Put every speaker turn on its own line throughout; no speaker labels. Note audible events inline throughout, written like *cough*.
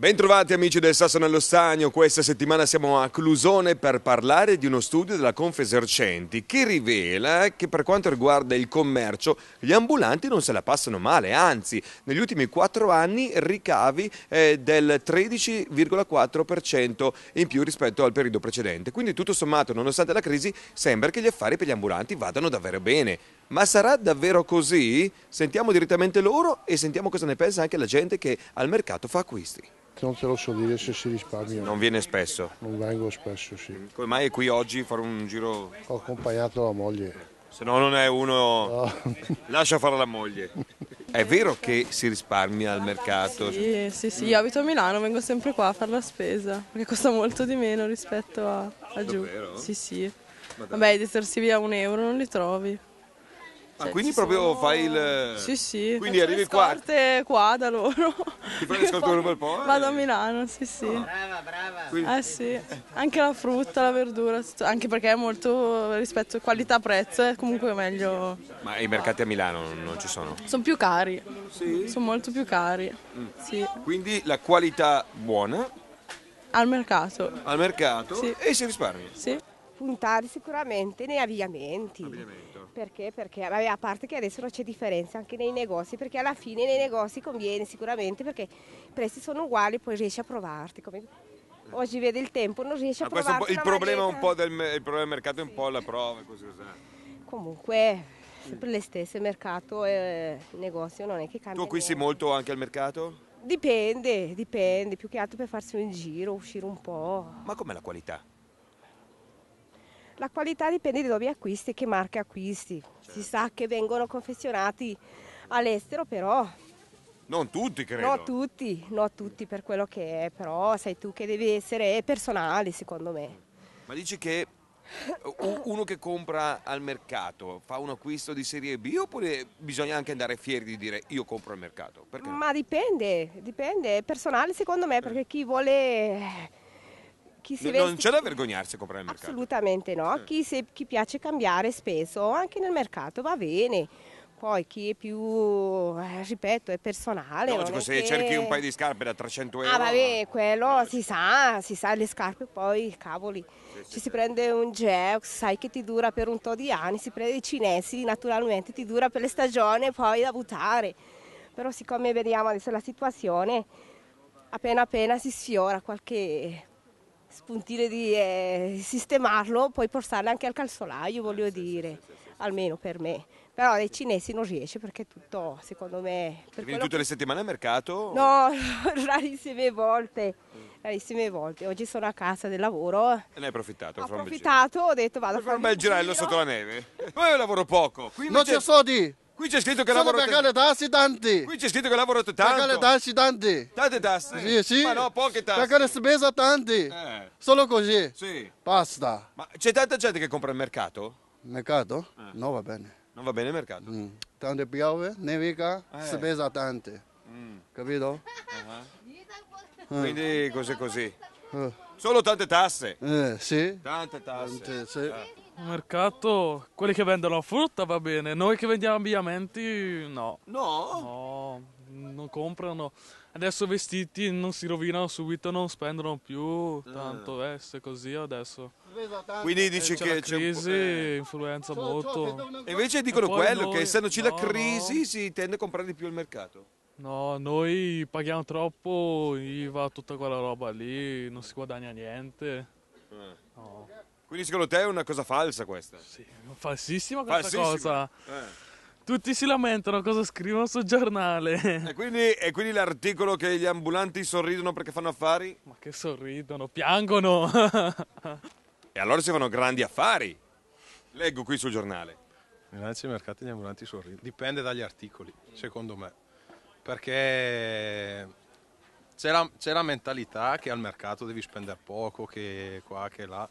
Bentrovati amici del Sasso nello Stagno, questa settimana siamo a Clusone per parlare di uno studio della Confesercenti che rivela che per quanto riguarda il commercio gli ambulanti non se la passano male, anzi negli ultimi 4 anni ricavi eh, del 13,4% in più rispetto al periodo precedente, quindi tutto sommato nonostante la crisi sembra che gli affari per gli ambulanti vadano davvero bene. Ma sarà davvero così? Sentiamo direttamente loro e sentiamo cosa ne pensa anche la gente che al mercato fa acquisti non te lo so dire se si risparmia. Non viene spesso? Non vengo spesso, sì. Come mai è qui oggi fare un giro? Ho
accompagnato la moglie.
Se no non è uno... No. *laughs* Lascia fare la moglie. È vero che si risparmia al mercato?
Sì, sì, sì, io abito a Milano, vengo sempre qua a fare la spesa, perché costa molto di meno rispetto a, a giù. Davvero? Sì, sì. Vabbè, i detersivi a un euro non li trovi.
Ah, cioè, quindi proprio sono... fai il... Sì, sì. Quindi arrivi qua...
qua da loro. Ti prendi scorte un bel po'? Eh. Vado a Milano, sì, sì. Oh, brava, brava. Eh sì, anche la frutta, la verdura, anche perché è molto rispetto qualità-prezzo, è comunque meglio...
Ma i mercati a Milano non ci sono?
Sono più cari, sì. sono molto più cari, mm. sì.
Quindi la qualità buona?
Al mercato. Al
mercato? Sì. E si risparmia?
Sì. Puntare sicuramente nei avviamenti. Abbigliamento perché? Perché vabbè, a parte che adesso non c'è differenza anche nei negozi, perché alla fine nei negozi conviene sicuramente perché i prezzi sono uguali, poi riesci a provarti. Come... Oggi vede il tempo, non riesci a Ma ah, provarti. Il problema, un
po del, il problema del mercato è un po' la prova. Così,
Comunque, sempre mm. le stesse, mercato e negozio non è che cambia. Tu acquisti
molto anche al mercato?
Dipende, dipende, più che altro per farsi un giro, uscire un po'.
Ma com'è la qualità?
La qualità dipende da dove acquisti, e che marca acquisti. Si certo. sa che vengono confezionati all'estero, però
non tutti, credo. No,
tutti, no, tutti per quello che è, però sai tu che devi essere personale, secondo me.
Ma dici che uno che compra al mercato fa un acquisto di serie B oppure bisogna anche andare fieri di dire io compro al mercato? Perché? Ma
dipende, dipende, è personale secondo me, certo. perché chi vuole chi si Non c'è da
vergognarsi a comprare al mercato?
Assolutamente no, eh. chi, se, chi piace cambiare spesso, anche nel mercato va bene poi chi è più, eh, ripeto, è personale. Logico, è se che... cerchi un paio
di scarpe da 300 ah, euro. Ah, vabbè,
quello no, si sa, si sa, le scarpe poi, cavoli, sì, ci sì, si sì. prende un geo, sai che ti dura per un po' di anni, si prende i cinesi, naturalmente ti dura per le stagioni poi da buttare. Però siccome vediamo adesso la situazione, appena appena si sfiora qualche spuntire di eh, sistemarlo, poi portarle anche al calzolaio, voglio dire, almeno per me. Però ai cinesi non riesce perché tutto, secondo me... Per vieni
tutte che... le settimane al mercato?
No, *laughs* rarissime volte, mm. rarissime volte. Oggi sono a casa del lavoro. E
ne hai approfittato? Ho approfittato,
ho detto vado a fare un bel girello sotto la
neve. Ma io lavoro poco. Qui Non c'è soldi! Qui c'è scritto che lavoro tanto. Perché
tassi tanti. Qui c'è scritto che lavoro tanto. Perché le tassi tanti. Tante
tasse? Sì, sì. Ma no, poche tasse. Perché le spese
tanti. Eh.
Solo così. Sì.
Basta. Ma c'è tanta gente che compra il mercato? Mercato? Eh. No, va bene.
Non va bene il mercato? Mm.
Tante piove, nevica, eh. spesa tante. Mm. Capito? Uh
eh. -huh. Mm. Quindi così così. Uh. Eh. Solo tante tasse.
Eh, sì.
Tante tasse. Tante, sì.
Ah al mercato quelli che vendono frutta va bene, noi che vendiamo abbigliamenti no. No? No, non comprano. Adesso vestiti non si rovinano subito, non spendono più eh. tanto veste così adesso. Quindi dici eh, che la crisi eh. influenza molto. E invece dicono e quello, noi, che essendoci no, la crisi
si tende a comprare di più il mercato.
No, noi paghiamo troppo, va tutta quella roba lì, non si guadagna niente.
Eh. No. Quindi secondo te è una cosa falsa questa? Sì,
falsissima questa falsissima. cosa. Eh. Tutti si lamentano
cosa scrivono sul giornale. *laughs* E quindi, e quindi l'articolo che gli ambulanti sorridono perché fanno affari? Ma che sorridono,
piangono.
*laughs* e allora si fanno grandi
affari. Leggo qui sul giornale. Nell'anzi mercati gli ambulanti sorridono. Dipende dagli articoli, secondo me. Perché c'è la, c'è la mentalità che al mercato devi spendere poco, che qua, che là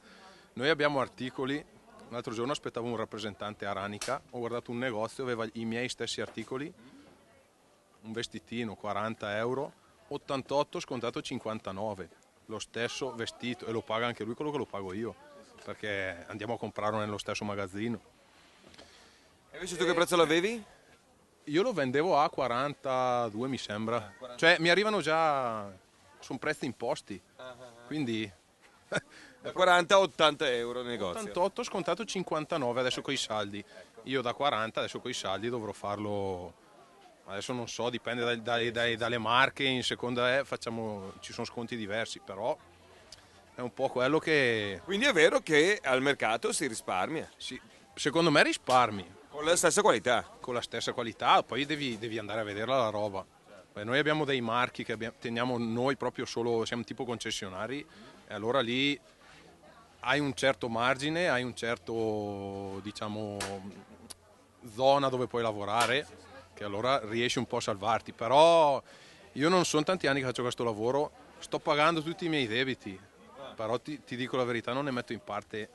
noi abbiamo articoli, l'altro giorno aspettavo un rappresentante a Ranica, ho guardato un negozio, aveva i miei stessi articoli, un vestitino 40 euro, 88 scontato 59, lo stesso vestito e lo paga anche lui quello che lo pago io, perché andiamo a comprarlo nello stesso magazzino.
E invece tu che prezzo l'avevi?
Io lo vendevo a 42 mi sembra, cioè mi arrivano già, sono prezzi imposti, ah, ah, ah. quindi *laughs* Da 40 a 80 euro nel negozio. 88 scontato 59 adesso con i saldi. Io da 40 adesso con i saldi dovrò farlo adesso non so, dipende dai, dai, dai, dalle marche, in seconda E eh, facciamo, ci sono sconti diversi, però è un po' quello che... Quindi è vero che al mercato si risparmia? Sì, secondo me risparmi. Con la stessa qualità? Con la stessa qualità, poi devi, devi andare a vederla la roba. Beh, noi abbiamo dei marchi che abbiamo, teniamo noi proprio solo, siamo tipo concessionari, e allora lì hai un certo margine, hai un certo diciamo, zona dove puoi lavorare, che allora riesci un po' a salvarti. Però io non sono tanti anni che faccio questo lavoro, sto pagando tutti i miei debiti, però ti, ti dico la verità, non ne metto in parte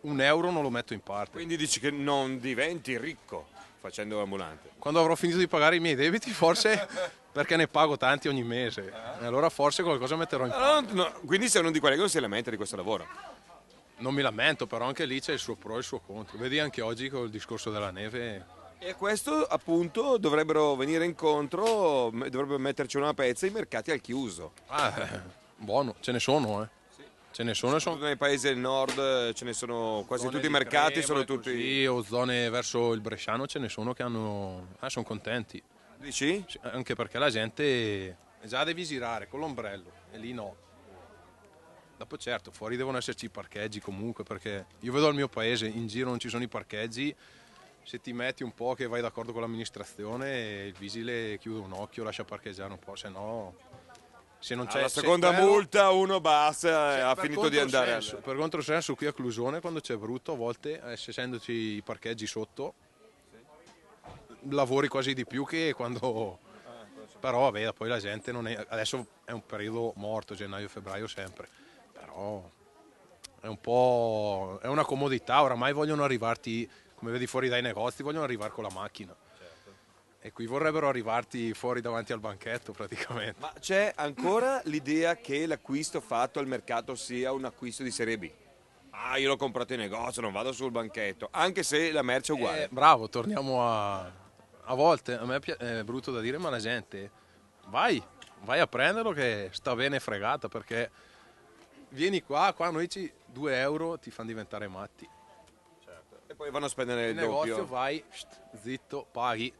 un euro non lo metto in parte. Quindi dici che non diventi ricco? facendo l'ambulante.
Quando avrò finito di pagare i miei debiti, forse *laughs* perché ne pago tanti ogni mese, ah. e allora forse qualcosa metterò in pago. No, no, quindi sei uno di quelli che non si lamenta di questo lavoro. Non mi lamento, però anche lì c'è il suo pro e il suo contro. Vedi anche oggi col discorso della neve.
E a questo appunto dovrebbero venire incontro, dovrebbero metterci una pezza i mercati al chiuso.
Ah, eh, buono, ce ne sono, eh. Ce ne sono, sono
nei paesi del nord, ce ne sono quasi zone tutti i mercati, Crema, sono
tutti... Sì, o zone verso il Bresciano ce ne sono che hanno... Ah, sono contenti. Dici? Sì, anche perché la gente eh, già devi girare con l'ombrello e lì no. Dopo certo, fuori devono esserci i parcheggi comunque, perché io vedo il mio paese, in giro non ci sono i parcheggi, se ti metti un po' che vai d'accordo con l'amministrazione, il visile chiude un occhio, lascia parcheggiare un po', se no se non c'è alla seconda quello,
multa uno basta cioè, ha finito di andare senso,
alla... per controsenso qui a Clusone quando c'è brutto a volte essendoci eh, i parcheggi sotto lavori quasi di più che quando eh, però vabbè poi la gente non è adesso è un periodo morto gennaio febbraio sempre però è un po' è una comodità oramai vogliono arrivarti come vedi fuori dai negozi vogliono arrivare con la macchina
e qui vorrebbero arrivarti fuori davanti al banchetto praticamente. Ma c'è ancora l'idea che l'acquisto fatto al mercato sia un acquisto di Serie B? Ah, io l'ho comprato in negozio, non vado sul banchetto, anche se la merce è uguale. Eh,
bravo, torniamo a... A volte, a me è brutto da dire, ma la gente, vai, vai a prenderlo che sta bene fregata perché vieni qua, qua noi ci 2 euro ti fanno diventare matti. Certo. E poi vanno a spendere il, il doppio. negozio vai, zitto, paghi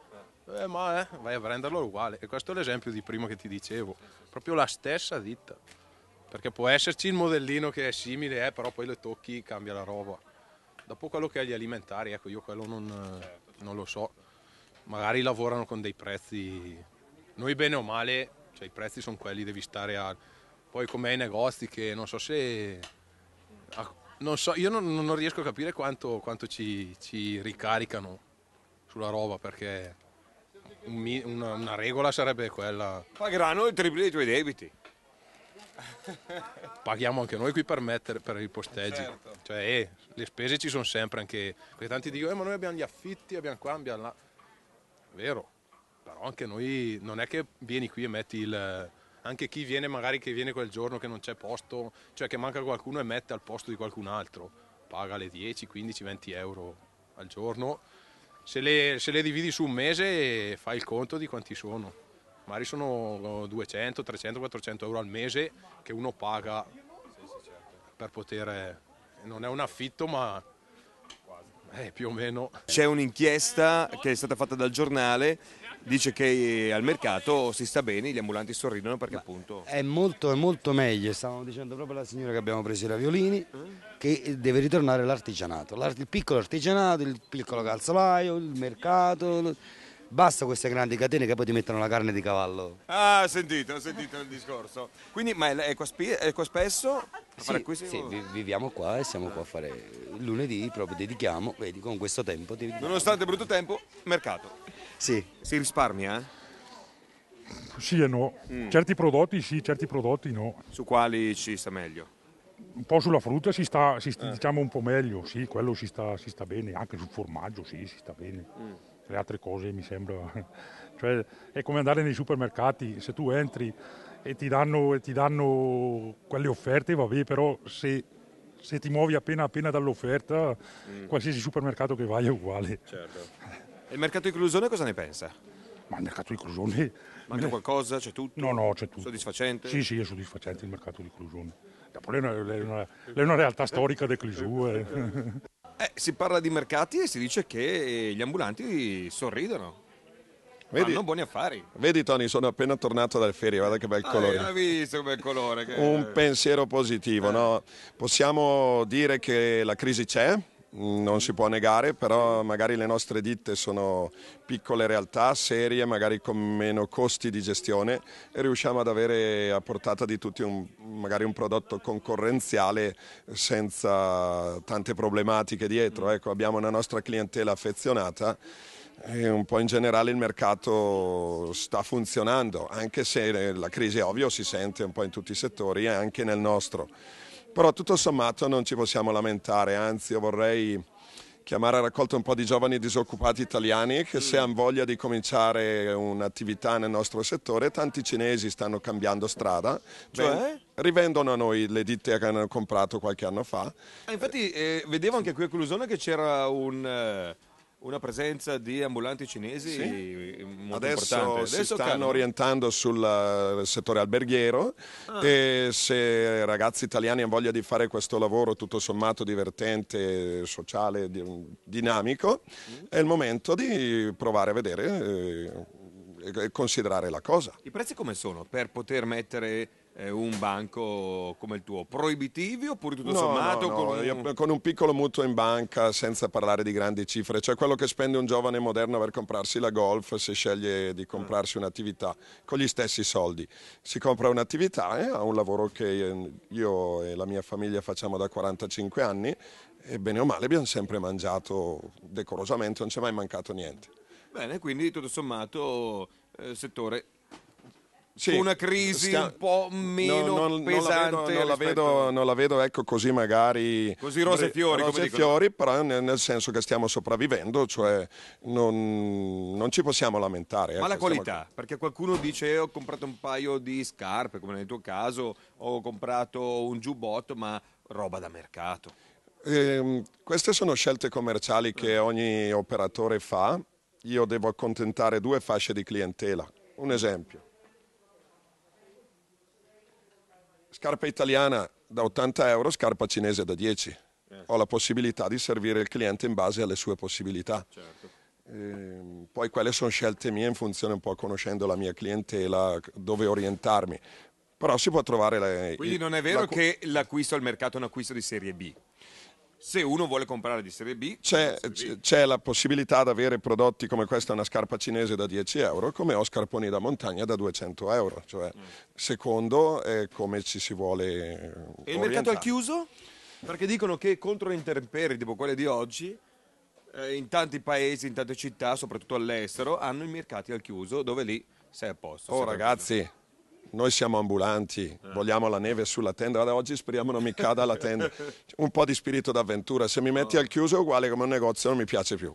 eh, ma eh, vai a prenderlo uguale. E questo è l'esempio di prima che ti dicevo, proprio la stessa ditta. Perché può esserci il modellino che è simile, eh, però poi lo tocchi, cambia la roba. Dopo quello che è gli alimentari, ecco, io quello non, eh, non lo so. Magari lavorano con dei prezzi, noi bene o male, cioè i prezzi sono quelli, devi stare a... Poi come ai negozi che non so se... Non so, io non, non riesco a capire quanto, quanto ci, ci ricaricano sulla roba perché un, una, una, regola sarebbe quella.
Pagheranno il triplo dei tuoi debiti.
*laughs* Paghiamo anche noi qui per, mettere, per i posteggi. Certo. Cioè, eh, le spese ci sono sempre anche. Perché tanti dicono, eh, ma noi abbiamo gli affitti, abbiamo qua, abbiamo là. Vero, però anche noi non è che vieni qui e metti il anche chi viene magari che viene quel giorno che non c'è posto, cioè che manca qualcuno e mette al posto di qualcun altro, paga le 10, 15, 20 euro al giorno se le, se le dividi su un mese fai il conto di quanti sono. Magari sono 200, 300, 400 euro al mese che uno paga per poter... Eh, non è un affitto
ma eh, più o meno. C'è un'inchiesta che è stata fatta dal giornale dice che eh, al mercato si sta bene, gli ambulanti sorridono perché Ma appunto... È molto, è molto meglio, stavamo dicendo proprio alla signora che abbiamo preso i raviolini, che deve ritornare
l'artigianato, il piccolo artigianato, il piccolo calzolaio, il mercato... Basta queste grandi catene che poi ti mettono la carne di cavallo.
Ah, ho sentito, ho sentito il discorso. Quindi, ma è qua, è qua spesso? Sì, sì, viviamo qua e siamo qua a fare lunedì, proprio dedichiamo, vedi, con questo tempo. Nonostante brutto tempo, mercato. Sì. Si risparmia? Eh?
Sì e no. Mm. Certi prodotti sì, certi prodotti no.
Su quali ci sta meglio?
Un po' sulla frutta si sta, si sta eh. diciamo un po' meglio, sì, quello si sta, si sta bene, anche sul formaggio sì, si sta bene. Mm. Le altre cose mi sembra... *laughs* Cioè, è come andare nei supermercati, se tu entri e ti danno, e ti danno quelle offerte, vabbè, però se se ti muovi appena appena dall'offerta, mm. qualsiasi supermercato che vai è uguale.
Certo. *laughs* Il mercato di inclusione cosa ne pensa?
Ma il mercato di inclusione... Manca ne... qualcosa? C'è tutto? No, no, c'è tutto. Soddisfacente? Sì, sì, è soddisfacente il mercato di inclusione. Poi è una, è è una realtà storica del Clisù. Eh.
Eh, si parla di mercati e si dice che gli ambulanti sorridono. Vedi, Fanno buoni affari.
Vedi Tony, sono appena tornato dalle ferie, guarda che bel ah, colore. Ah,
visto che bel colore. Che... Un
pensiero positivo, eh. no? Possiamo dire che la crisi c'è, non si può negare, però magari le nostre ditte sono piccole realtà, serie, magari con meno costi di gestione e riusciamo ad avere a portata di tutti un, magari un prodotto concorrenziale senza tante problematiche dietro. Mm. Ecco, abbiamo una nostra clientela affezionata e un po' in generale il mercato sta funzionando, anche se la crisi ovvio si sente un po' in tutti i settori e anche nel nostro però tutto sommato non ci possiamo lamentare, anzi io vorrei chiamare a raccolto un po' di giovani disoccupati italiani che se mm. hanno voglia di cominciare un'attività nel nostro settore, tanti cinesi stanno cambiando strada, cioè rivendono a noi le ditte che hanno comprato qualche anno fa.
Ah, infatti eh, vedevo anche qui a Clusone che c'era un... Eh una presenza di ambulanti cinesi sì.
molto adesso importante. Adesso si stanno cano. orientando sul eh, settore alberghiero ah. e se ragazzi italiani hanno voglia di fare questo lavoro tutto sommato divertente, sociale, mm, dinamico, mm. è il momento di provare a vedere eh, e considerare la cosa. I
prezzi come sono per poter mettere eh,
un banco come il tuo?
Proibitivi oppure tutto no, sommato? No, no. Con,
un... con, un... piccolo mutuo in banca senza parlare di grandi cifre, cioè quello che spende un giovane moderno per comprarsi la golf se sceglie di ah. comprarsi un'attività con gli stessi soldi. Si compra un'attività e eh, ha un lavoro che ehm, io e la mia famiglia facciamo da 45 anni e bene o male abbiamo sempre mangiato decorosamente, non ci è mai mancato niente.
Bene, quindi tutto sommato eh, settore
sì, una crisi stia... un po' meno no, non, pesante. Non la, vedo, non, la vedo, non la, vedo, ecco così magari... Così rose e fiori. Rose e fiori, però nel, senso che stiamo sopravvivendo, cioè non, non ci possiamo lamentare. Ma ecco, la qualità, stiamo...
perché qualcuno dice eh, ho comprato un paio di scarpe, come nel tuo caso, ho comprato un giubbotto, ma roba da mercato.
Eh, queste sono scelte commerciali che eh. ogni operatore fa. Io devo accontentare due fasce di clientela. Un esempio Scarpa italiana da 80 euro, scarpa cinese da 10. Eh. Ho la possibilità di servire il cliente in base alle sue possibilità. Certo. Eh, poi quelle sono scelte mie in funzione un po' conoscendo la mia clientela, dove orientarmi. Però si può trovare... Le, Quindi non è vero la... che
l'acquisto al mercato è un acquisto di serie B? se uno vuole comprare di serie B
c'è, serie B. c'è la possibilità di avere prodotti come questa una scarpa cinese da 10 euro come ho scarponi da montagna da 200 euro cioè mm. secondo è come ci si vuole e orientare. il mercato è
chiuso? perché dicono che contro le intemperie tipo quelle di oggi eh, in tanti paesi, in tante città soprattutto all'estero hanno i mercati al chiuso dove lì sei a posto oh
ragazzi noi siamo ambulanti, vogliamo la neve sulla tenda, da oggi speriamo non mi cada la tenda, *laughs* un po' di spirito d'avventura, se mi metti al chiuso è uguale come un negozio non mi piace più.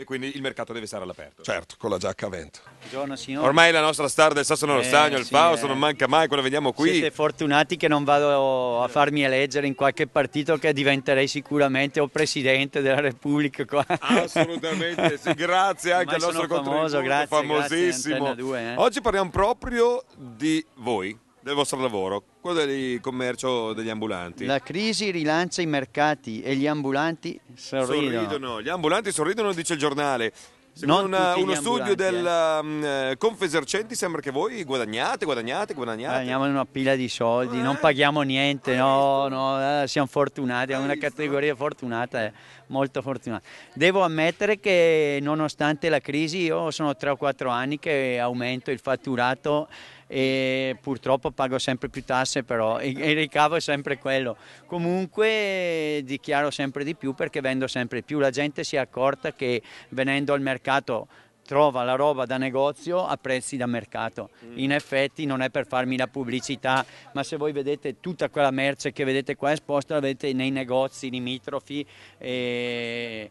E quindi il mercato deve stare all'aperto.
Certo, con la giacca a vento. Buongiorno signore. Ormai la nostra star del Sasso nello eh, Stagno, il sì, Fausto, eh. non manca mai, quella vediamo qui. Siete
fortunati che non vado a farmi eleggere in qualche partito che diventerei sicuramente o Presidente della Repubblica. Qua. Assolutamente, sì, *laughs* grazie anche Ormai al nostro famoso, contributo grazie, famosissimo. Grazie, 2, eh. Oggi parliamo
proprio di voi del vostro lavoro, quello del commercio degli ambulanti. La
crisi rilancia i mercati e gli ambulanti sorridono. sorridono.
Gli ambulanti sorridono, dice il giornale.
Secondo una, uno studio del
eh. um, eh, Confesercenti sembra che voi guadagnate, guadagnate, guadagnate.
Guadagniamo una pila di soldi, eh. non paghiamo niente, no, no, eh, siamo fortunati, è una categoria fortunata, eh, molto fortunata. Devo ammettere che nonostante la crisi io sono 3 o 4 anni che aumento il fatturato e purtroppo pago sempre più tasse però il ricavo è sempre quello. Comunque dichiaro sempre di più perché vendo sempre più, la gente si è accorta che venendo al mercato trova la roba da negozio a prezzi da mercato. Mm. In effetti non è per farmi la pubblicità, ma se voi vedete tutta quella merce che vedete qua esposta, la vedete nei negozi limitrofi. E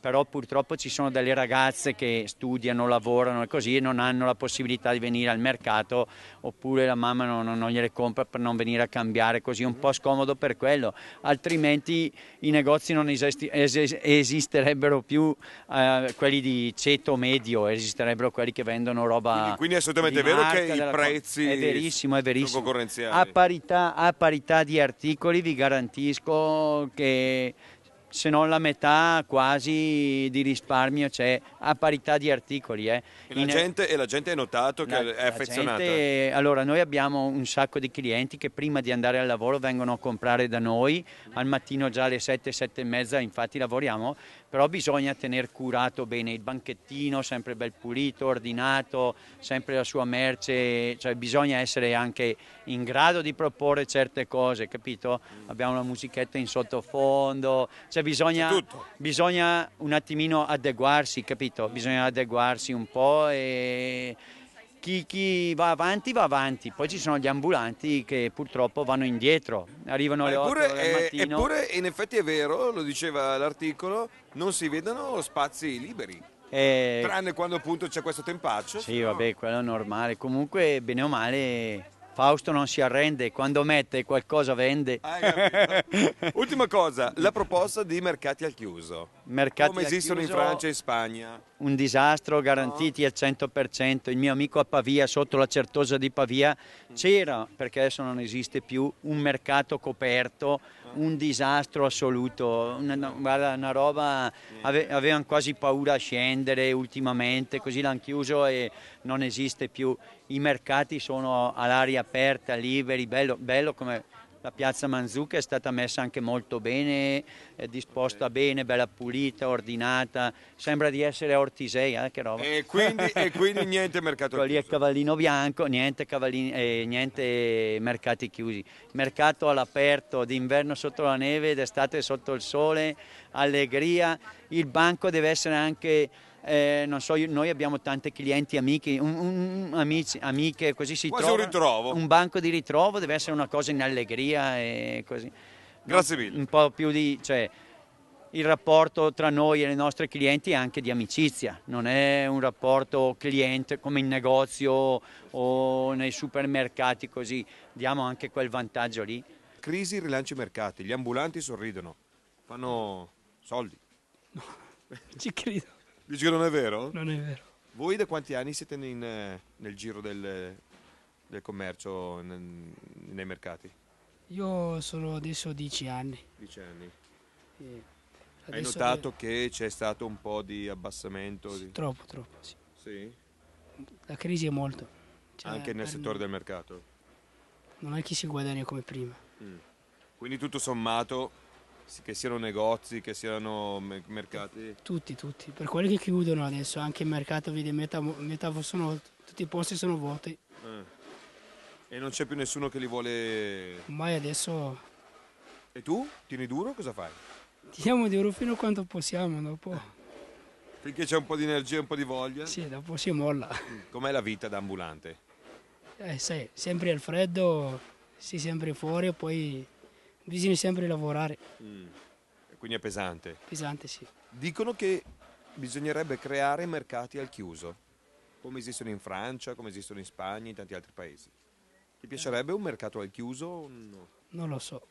però purtroppo ci sono delle ragazze che studiano, lavorano e così e non hanno la possibilità di venire al mercato oppure la mamma non, non gliele compra per non venire a cambiare, così è un po' scomodo per quello, altrimenti i negozi non esisti, es, esisterebbero più eh, quelli di ceto medio, esisterebbero quelli che vendono roba... Quindi, quindi è assolutamente vero marca, che i prezzi è verissimo, è verissimo. A parità, a parità di articoli vi garantisco che se non la metà quasi di risparmio c'è a parità di articoli. Eh. E, la gente,
e, la gente, ha notato che la, è affezionata? Gente,
allora noi abbiamo un sacco di clienti che prima di andare al lavoro vengono a comprare da noi, al mattino già alle 7, 7 e mezza infatti lavoriamo però bisogna tenere curato bene il banchettino, sempre bel pulito, ordinato, sempre la sua merce, cioè bisogna essere anche in grado di proporre certe cose, capito? Abbiamo una musichetta in sottofondo, cioè bisogna, bisogna un attimino adeguarsi, capito? Bisogna adeguarsi un po' e chi, chi, va avanti va avanti, poi ci sono gli ambulanti che purtroppo vanno indietro, arrivano alle eppure, 8 del mattino. Eppure
in effetti è vero, lo diceva l'articolo, non si vedono spazi liberi. Eh, tranne quando appunto c'è questo
tempaccio. Sì, no? vabbè, quello è normale. Comunque, bene o male, Fausto non si arrende, quando mette qualcosa vende. Ah, *laughs* Ultima cosa, la proposta di mercati
al chiuso.
Mercati Come al esistono chiuso, in Francia e in
Spagna?
Un disastro, garantiti no. al 100%. Il mio amico a Pavia, sotto la certosa di Pavia, c'era, perché adesso non esiste più, un mercato coperto un disastro assoluto, una, una, una roba, ave, avevano quasi paura a scendere ultimamente, così l'hanno chiuso e non esiste più. I mercati sono all'aria aperta, liberi, bello, bello come la piazza Manzucca è stata messa anche molto bene, è disposta bene, bella pulita, ordinata, sembra di essere Ortisei, eh, che roba. E quindi, e quindi *laughs* niente mercato chiuso. Lì è Cavallino Bianco, niente, eh, niente mercati chiusi. Mercato all'aperto, d'inverno sotto la neve, d'estate sotto il sole, allegria. Il banco deve essere anche eh, non so, noi abbiamo tanti clienti, amiche, un, un, amici, amiche, così si Quasi trova. un ritrovo. Un banco di ritrovo deve essere una cosa in allegria e così. Grazie mille. Un, po' più di... Cioè, il rapporto tra noi e i nostri clienti è anche di amicizia, non è un rapporto cliente come in negozio o nei supermercati così, diamo anche quel vantaggio lì. Crisi rilancia i mercati, gli ambulanti sorridono, fanno
soldi. Ci credo. Dici che non è vero? Non è vero. Voi da quanti anni siete in, eh, nel giro del, del commercio in, nei mercati?
Io sono adesso 10 anni. 10 anni. E Hai notato
che... che c'è stato un po' di abbassamento? Sì, di... Troppo, troppo, sì. sì.
La crisi è molto. Cioè, Anche nel settore
del mercato?
Non è che si guadagna come prima.
Mm. Quindi tutto sommato che siano negozi, che siano mercati?
Tutti, tutti. Per quelli che chiudono adesso, anche il mercato, vedi, metà, metà sono, tutti i posti sono vuoti.
Eh. E non c'è più nessuno che li vuole...
Mai adesso...
E tu? Tieni duro? Cosa fai?
Tiriamo duro fino a quanto possiamo, dopo... Eh.
Finché c'è un po' di energia e un po' di voglia?
Sì, dopo si molla.
Mm. Com'è la vita da ambulante?
Eh, sai, sempre al freddo, si sempre fuori e poi bisogna sempre lavorare.
Mm. Quindi è pesante? Pesante, sì. Dicono che bisognerebbe creare mercati al chiuso, come esistono in Francia, come esistono in Spagna, in tanti altri paesi. Ti piacerebbe un mercato al chiuso o no?
Non lo so,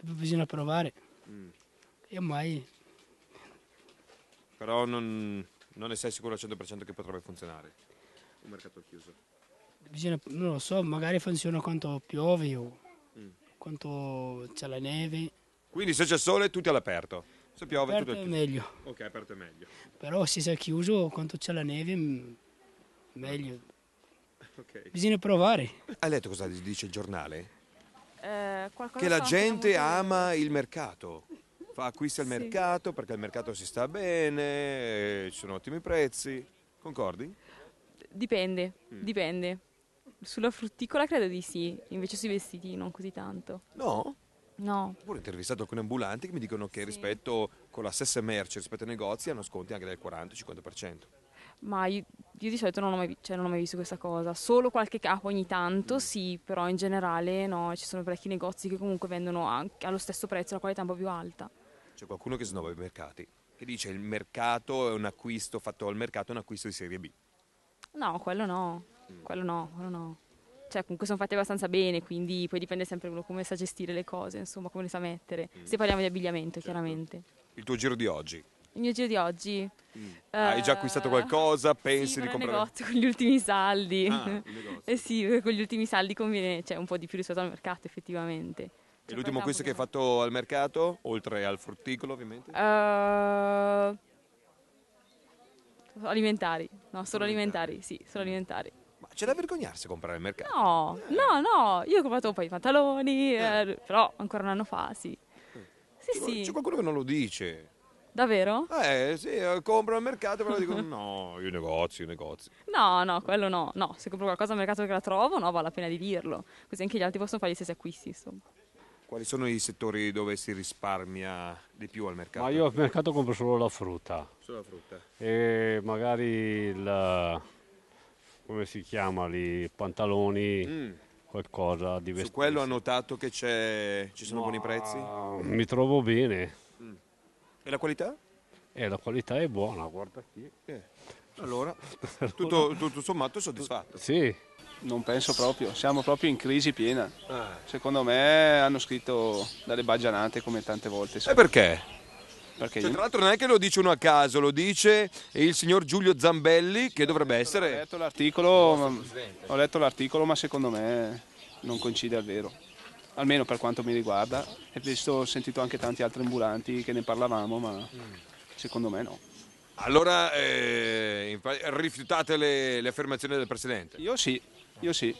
bisogna provare. Mm. Io mai...
Però non, non, ne sei sicuro al 100% che potrebbe funzionare un mercato al chiuso?
Bisogna, non lo so, magari funziona quando piove o... Mm quanto c'è la neve.
Quindi se c'è sole tutti all'aperto, se piove aperto tutto è meglio. Ok, aperto è meglio.
Però se si è chiuso quanto c'è la neve meglio. Okay. Bisogna provare.
Hai letto cosa dice il giornale?
Eh, che la gente
ama il mercato, fa acquisti al sì. mercato perché il mercato si sta bene, eh, ci sono ottimi prezzi. Concordi?
Dipende, mm. dipende. Sulla frutticola credo di sì, invece sui vestiti non così tanto. No? No. Ho
pure intervistato alcuni ambulanti che mi dicono che sì. rispetto con la stessa merce, rispetto ai negozi, hanno sconti anche del 40-50%.
Ma io, io, di solito non ho, mai, cioè non ho, mai, visto questa cosa, solo qualche capo ogni tanto mm. sì, però in generale no, ci sono parecchi negozi che comunque vendono allo stesso prezzo la qualità un po' più alta.
C'è qualcuno che snova i mercati, che dice il mercato è un acquisto fatto al mercato, è un acquisto di serie B.
No, quello no. Mm. quello no, quello no. Cioè, comunque sono fatti abbastanza bene, quindi poi dipende sempre uno come sa gestire le cose, insomma, come le sa mettere. Mm. Se parliamo di abbigliamento, certo. chiaramente.
Il tuo giro di oggi?
Il mio giro di oggi. Mm. Uh, Hai già acquistato
qualcosa? Pensi sì, di comprare? negozio
con gli ultimi saldi. Ah, *laughs* eh sì, con gli ultimi saldi conviene cioè, un po' di più rispetto al mercato, effettivamente. Cioè, e l'ultimo cioè, acquisto che
hai fatto al mercato, oltre al frutticolo ovviamente?
Uh, alimentari, no, solo alimentari. alimentari, sì, solo mm. alimentari.
Ma c'è da vergognarsi a comprare al mercato?
No, eh. no, no, io ho comprato un paio di pantaloni, eh. eh. però ancora un anno fa, sì. Mm.
Sì, c'è, sì. C'è qualcuno che non lo dice. Davvero? Eh, sì, eh, compro al mercato, però dico, *laughs* no, io negozio, io negozio.
No, no, quello no. No, se compro qualcosa al mercato che la trovo, no, vale la pena di dirlo. Così anche gli altri possono fare gli stessi acquisti, insomma.
Quali sono i settori dove si risparmia di più al mercato? Ma io al
mercato compro solo la frutta. Solo la frutta. E magari il come si chiama lì, pantaloni, mm. qualcosa di vestito. Su
quello ha notato che ci sono Ma... buoni prezzi? Mi
trovo bene.
Mm. E la qualità?
Eh, la qualità è buona,
guarda qui. Eh. *laughs* Allora, tutto, tutto, sommato soddisfatto. Sì.
Non penso proprio, siamo proprio in crisi piena. Ah. Secondo me hanno scritto dalle baggianate come tante volte. E perché? Perché cioè, tra l'altro non è che lo dice uno a caso, lo dice il signor Giulio Zambelli che dovrebbe essere... Ho letto l'articolo, ho ma secondo me non coincide al vero, almeno per quanto mi riguarda. E visto, ho sentito anche tanti altri ambulanti che ne parlavamo ma secondo me no.
Allora eh, rifiutate le, le, affermazioni del Presidente? Io sì, io sì.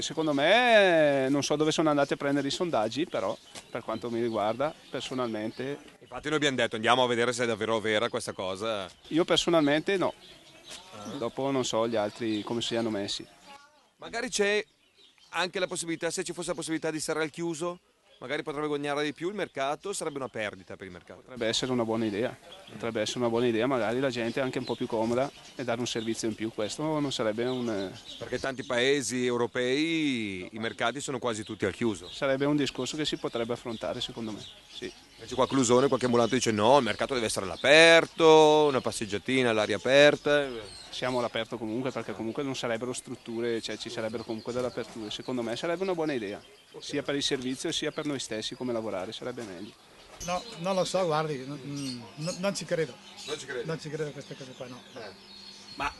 secondo me non so dove sono andati a prendere i sondaggi, però per quanto mi riguarda personalmente
Infatti noi abbiamo detto andiamo a vedere se è davvero vera questa cosa.
Io personalmente no. Dopo non so gli altri come si hanno messi.
Magari c'è anche la possibilità, se ci fosse la possibilità di stare al chiuso, magari potrebbe guadagnare di più il mercato, sarebbe una perdita per il mercato. Potrebbe
essere una buona idea, potrebbe essere una buona idea, magari la gente è anche un po' più comoda e dare un servizio in più,
questo non sarebbe un... Perché tanti paesi europei i mercati sono quasi tutti al chiuso.
Sarebbe un discorso che si potrebbe affrontare secondo me,
sì. Invece qua a Clusone qualche ambulante dice no, il mercato deve essere all'aperto, una passeggiatina all'aria aperta. Siamo all'aperto
comunque perché comunque non sarebbero strutture, cioè ci sarebbero comunque delle aperture, secondo me sarebbe una buona idea sia per il servizio sia per noi stessi come lavorare, sarebbe meglio.
No, non lo so, guardi, no, non ci credo. Non ci credo? Non ci credo a queste cose qua, no. Eh.
Ma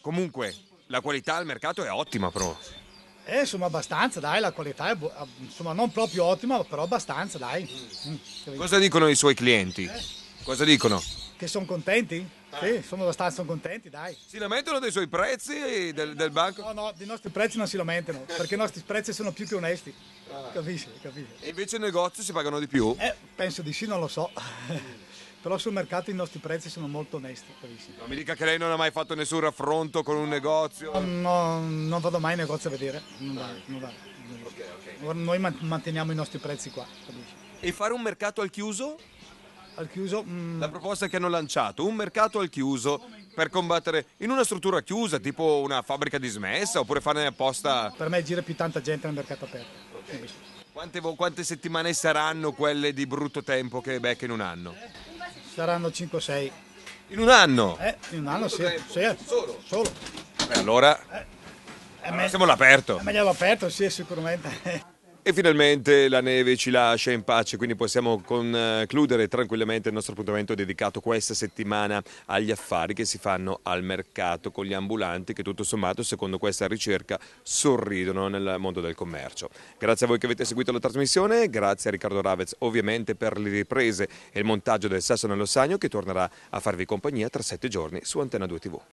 comunque la qualità al mercato è ottima però.
Eh, insomma, abbastanza, dai, la qualità è insomma, non proprio ottima, però abbastanza, dai. Mm. Mm.
Cosa dicono i suoi clienti? Eh? Cosa dicono?
Che sono contenti? Ah. Sì, sono abbastanza contenti, dai.
Si lamentano dei suoi prezzi del, del banco? No, no, dei
nostri prezzi non si lamentano, perché i nostri prezzi sono più che onesti. Ah. Capisci, capisci.
E invece il negozio si pagano di più? Eh,
penso di sì, non lo so. *laughs* Però sul mercato i nostri prezzi sono molto onesti, capisci.
Non mi dica che lei non ha mai fatto nessun raffronto con un negozio? No, mm,
no non vado mai in negozio a vedere, non va, non vale. Okay, okay. Noi manteniamo i nostri prezzi qua,
capisci. E fare un mercato al chiuso? al chiuso. Mm. La proposta che hanno lanciato, un mercato al chiuso per combattere in una struttura chiusa, tipo una fabbrica dismessa oppure farne apposta...
Per me gira più tanta gente nel mercato aperto. Okay.
Quante, quante, settimane saranno quelle di brutto tempo che becca in un anno?
Saranno 5-6. In un anno? Eh, in un anno sì. sì. Eh. Solo? Solo.
Beh, allora... Eh. Allora siamo all'aperto.
meglio all'aperto, sì, sicuramente.
E finalmente la neve ci lascia in pace, quindi possiamo eh, concludere tranquillamente il nostro appuntamento dedicato questa settimana agli affari che si fanno al mercato con gli ambulanti che tutto sommato, secondo questa ricerca, sorridono nel mondo del commercio. Grazie a voi che avete seguito la trasmissione, grazie a Riccardo Ravez ovviamente per le riprese e il montaggio del Sasso nello Sagno che tornerà a farvi compagnia tra sette giorni su Antena 2 TV.